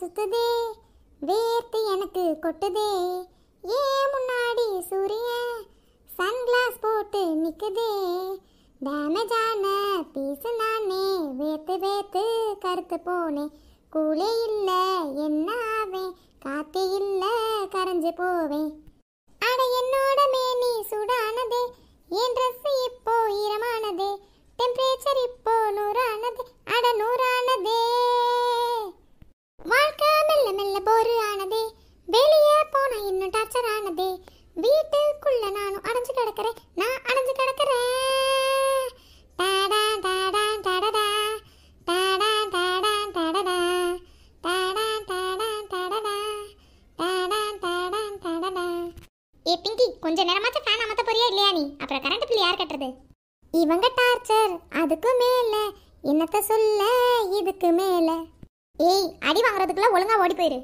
சுத்துதே வேர்த்து எனக்கு கொட்டுதே ஏன் முன்னாடி சூரிய சன்கிளாஸ் போட்டு நிற்குதே டேமேஜான பீஸு நானே வேத்து வேத்து கருத்து போனேன் கூலே இல்லை என்ன ஆவேன் காத்தே இல்லை கரைஞ்சு போவேன் கிடக்கிறேன் நான் அணைஞ்சு கிடக்கிறேன் டாடா டாடா டாடா டாடா டாடா டாடா டாடா டாடா டாடா டாடா டாடா டாடா ஏ பிங்கி கொஞ்ச நேரமாச்சும் ஃபேன் அமத்த போறியா இல்லையா நீ அப்புறம் கரண்ட் பில் யார் கட்டுறது இவங்க டார்ச்சர் அதுக்கு மேல என்னத்த சொல்ல இதுக்கு மேல ஏய் அடி வாங்குறதுக்குள்ள ஒழுங்கா ஓடி போயிரு